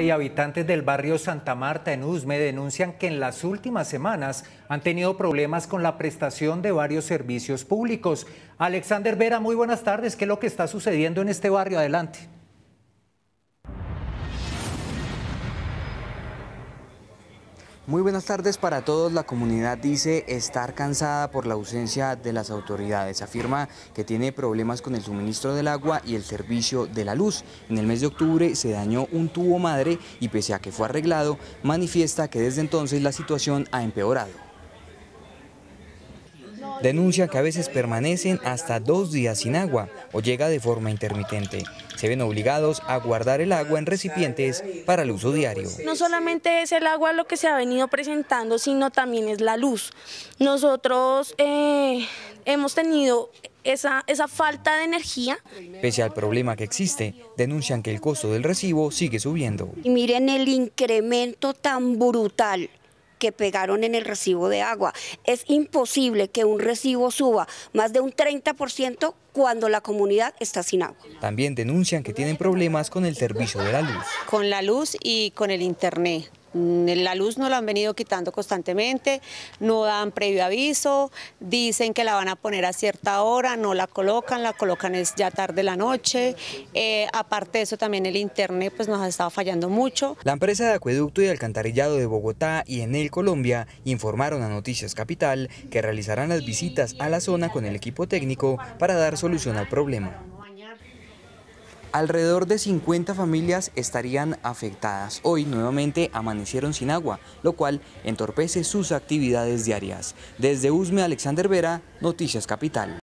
Y habitantes del barrio Santa Marta en Usme denuncian que en las últimas semanas han tenido problemas con la prestación de varios servicios públicos. Alexander Vera, muy buenas tardes. ¿Qué es lo que está sucediendo en este barrio? Adelante. Muy buenas tardes para todos. La comunidad dice estar cansada por la ausencia de las autoridades. Afirma que tiene problemas con el suministro del agua y el servicio de la luz. En el mes de octubre se dañó un tubo madre y pese a que fue arreglado, manifiesta que desde entonces la situación ha empeorado denuncian que a veces permanecen hasta dos días sin agua o llega de forma intermitente. Se ven obligados a guardar el agua en recipientes para el uso diario. No solamente es el agua lo que se ha venido presentando, sino también es la luz. Nosotros eh, hemos tenido esa, esa, falta de energía. Pese al problema que existe, denuncian que el costo del recibo sigue subiendo. Y miren el incremento tan brutal que pegaron en el recibo de agua. Es imposible que un recibo suba más de un 30% cuando la comunidad está sin agua. También denuncian que tienen problemas con el servicio de la luz. Con la luz y con el internet Mm, la luz no la han venido quitando constantemente, no dan previo aviso, dicen que la van a poner a cierta hora, no la colocan, la colocan es ya tarde la noche. Eh, aparte de eso también el internet pues nos ha estado fallando mucho. La empresa de acueducto y alcantarillado de Bogotá y Enel Colombia informaron a Noticias Capital que realizarán las visitas a la zona con el equipo técnico para dar solución al problema. Alrededor de 50 familias estarían afectadas. Hoy nuevamente amanecieron sin agua, lo cual entorpece sus actividades diarias. Desde Usme, Alexander Vera, Noticias Capital.